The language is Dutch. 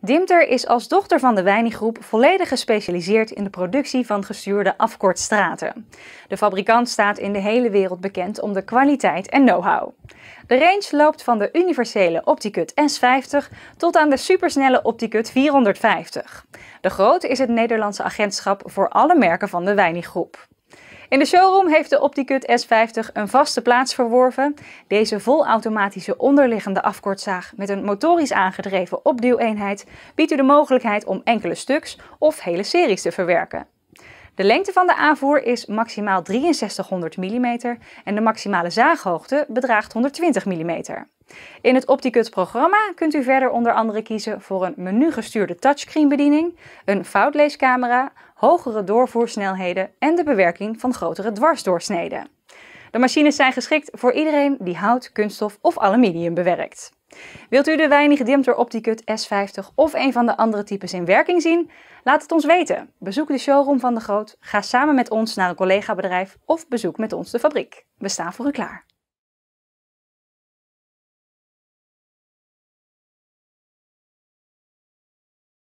Dimter is als dochter van de Wijnigroep volledig gespecialiseerd in de productie van gestuurde afkortstraten. De fabrikant staat in de hele wereld bekend om de kwaliteit en know-how. De range loopt van de universele Opticut S50 tot aan de supersnelle Opticut 450. De grote is het Nederlandse agentschap voor alle merken van de Wijnigroep. In de showroom heeft de OptiCut S50 een vaste plaats verworven. Deze volautomatische onderliggende afkortzaag met een motorisch aangedreven opduweenheid biedt u de mogelijkheid om enkele stuks of hele series te verwerken. De lengte van de aanvoer is maximaal 6300 mm en de maximale zaaghoogte bedraagt 120 mm. In het OptiCut-programma kunt u verder onder andere kiezen voor een menugestuurde touchscreen-bediening, een foutleescamera hogere doorvoersnelheden en de bewerking van grotere dwarsdoorsneden. De machines zijn geschikt voor iedereen die hout, kunststof of aluminium bewerkt. Wilt u de Weinig Dimter Opticut S50 of een van de andere types in werking zien? Laat het ons weten. Bezoek de showroom van de Groot, ga samen met ons naar een collega-bedrijf of bezoek met ons de fabriek. We staan voor u klaar.